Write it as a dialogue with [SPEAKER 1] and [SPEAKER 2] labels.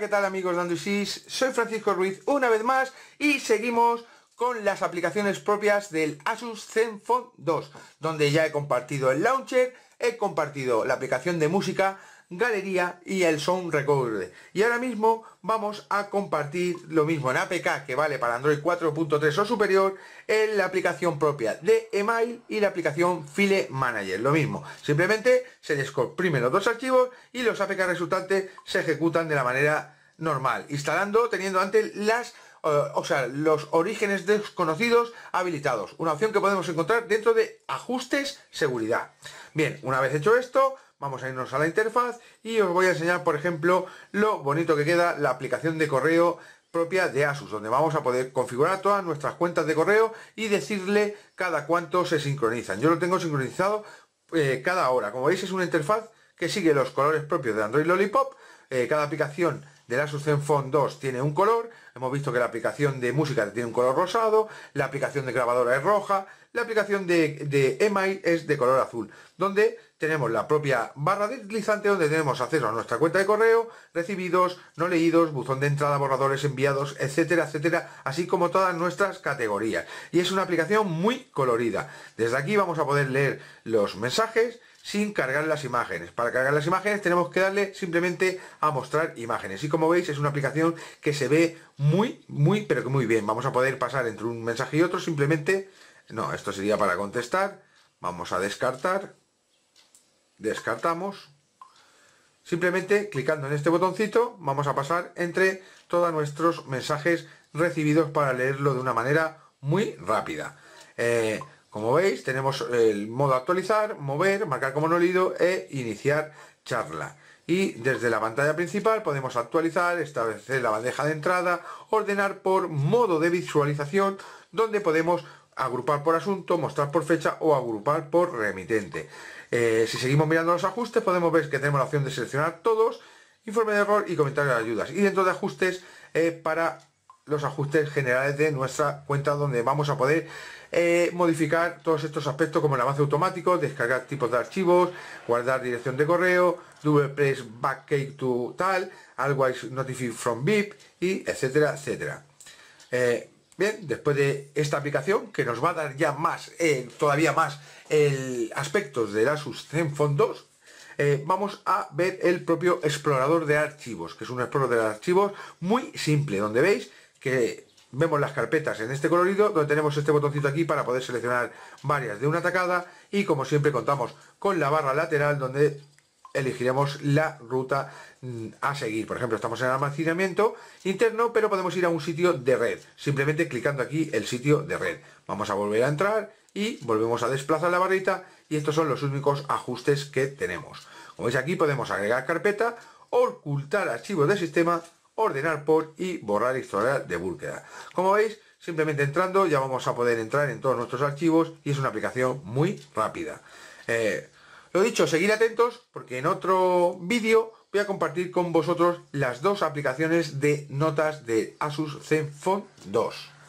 [SPEAKER 1] ¿qué tal amigos de Android Soy Francisco Ruiz una vez más y seguimos con las aplicaciones propias del Asus Zenfone 2, donde ya he compartido el launcher, he compartido la aplicación de música galería y el sound recorder y ahora mismo vamos a compartir lo mismo en APK que vale para Android 4.3 o superior en la aplicación propia de email y la aplicación file manager lo mismo simplemente se descomprimen los dos archivos y los APK resultantes se ejecutan de la manera normal instalando teniendo antes las eh, o sea, los orígenes desconocidos habilitados. Una opción que podemos encontrar dentro de ajustes seguridad. Bien, una vez hecho esto, Vamos a irnos a la interfaz y os voy a enseñar, por ejemplo, lo bonito que queda la aplicación de correo propia de Asus, donde vamos a poder configurar todas nuestras cuentas de correo y decirle cada cuánto se sincronizan. Yo lo tengo sincronizado eh, cada hora. Como veis es una interfaz que sigue los colores propios de Android Lollipop. Eh, cada aplicación la Asus Zenfone 2 tiene un color, hemos visto que la aplicación de música tiene un color rosado, la aplicación de grabadora es roja, la aplicación de, de es de color azul, donde tenemos la propia barra deslizante donde tenemos acceso a nuestra cuenta de correo, recibidos, no leídos, buzón de entrada, borradores enviados, etcétera, etcétera, así como todas nuestras categorías. Y es una aplicación muy colorida. Desde aquí vamos a poder leer los mensajes, sin cargar las imágenes. Para cargar las imágenes tenemos que darle simplemente a mostrar imágenes. Y como veis es una aplicación que se ve muy, muy, pero que muy bien. Vamos a poder pasar entre un mensaje y otro simplemente... No, esto sería para contestar. Vamos a descartar. Descartamos. Simplemente clicando en este botoncito vamos a pasar entre todos nuestros mensajes recibidos para leerlo de una manera muy rápida. Eh, como veis, tenemos el modo actualizar, mover, marcar como no leído e iniciar charla. Y desde la pantalla principal podemos actualizar, establecer la bandeja de entrada, ordenar por modo de visualización, donde podemos agrupar por asunto, mostrar por fecha o agrupar por remitente. Eh, si seguimos mirando los ajustes podemos ver que tenemos la opción de seleccionar todos, informe de error y comentario de ayudas. Y dentro de ajustes eh, para los ajustes generales de nuestra cuenta donde vamos a poder eh, modificar todos estos aspectos como el avance automático, descargar tipos de archivos, guardar dirección de correo, double press backcake to tal, always notify from VIP y etcétera, etcétera. Eh, bien, después de esta aplicación que nos va a dar ya más, eh, todavía más, el aspectos de Asus sus 2, eh, vamos a ver el propio explorador de archivos, que es un explorador de archivos muy simple, donde veis que vemos las carpetas en este colorido donde tenemos este botoncito aquí para poder seleccionar varias de una tacada y como siempre contamos con la barra lateral donde elegiremos la ruta mm, a seguir por ejemplo estamos en almacenamiento interno pero podemos ir a un sitio de red simplemente clicando aquí el sitio de red vamos a volver a entrar y volvemos a desplazar la barrita y estos son los únicos ajustes que tenemos como veis aquí podemos agregar carpeta ocultar archivos de sistema ordenar por y borrar historial de búsqueda. Como veis, simplemente entrando ya vamos a poder entrar en todos nuestros archivos y es una aplicación muy rápida. Eh, lo dicho, seguir atentos porque en otro vídeo voy a compartir con vosotros las dos aplicaciones de notas de Asus Zenfone 2.